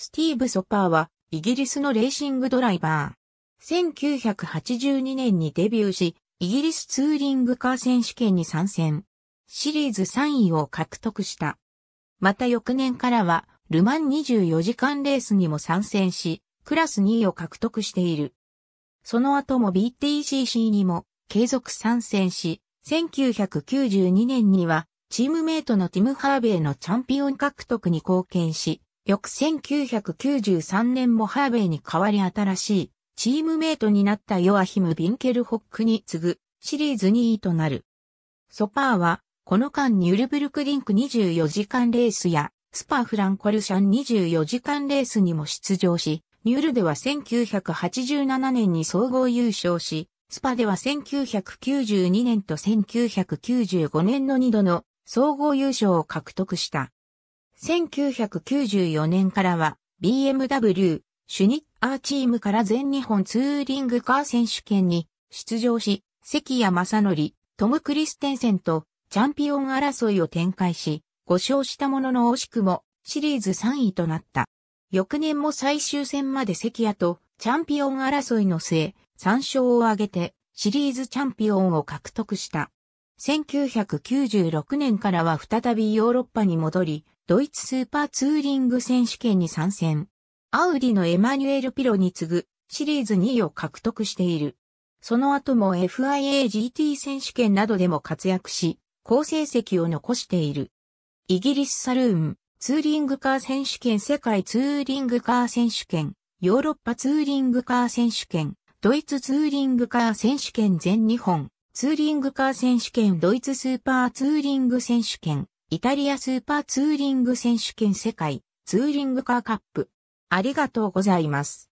スティーブ・ソパーは、イギリスのレーシングドライバー。1982年にデビューし、イギリスツーリングカー選手権に参戦。シリーズ3位を獲得した。また翌年からは、ルマン24時間レースにも参戦し、クラス2位を獲得している。その後も BTCC にも継続参戦し、1992年にはチームメイトのティム・ハーベイのチャンピオン獲得に貢献し、翌1993年もハーベイに代わり新しいチームメイトになったヨアヒム・ビンケルホックに次ぐシリーズ2位となる。ソパーはこの間ニュルブルクリンク24時間レースやスパフランコルシャン24時間レースにも出場し、ニュールでは1987年に総合優勝し、スパでは1992年と1995年の2度の総合優勝を獲得した。1994年からは BMW シュニッアーチームから全日本ツーリングカー選手権に出場し、関谷正則、トム・クリステンセンとチャンピオン争いを展開し、5勝したものの惜しくもシリーズ3位となった。翌年も最終戦まで関谷とチャンピオン争いの末、3勝を挙げてシリーズチャンピオンを獲得した。1996年からは再びヨーロッパに戻り、ドイツスーパーツーリング選手権に参戦。アウディのエマニュエル・ピロに次ぐシリーズ2位を獲得している。その後も FIAGT 選手権などでも活躍し、好成績を残している。イギリスサルーン、ツーリングカー選手権世界ツーリングカー選手権、ヨーロッパツーリングカー選手権、ドイツツーリングカー選手権全日本、ツーリングカー選手権ドイツスーパーツーリング選手権、イタリアスーパーツーリング選手権世界ツーリングカーカップ。ありがとうございます。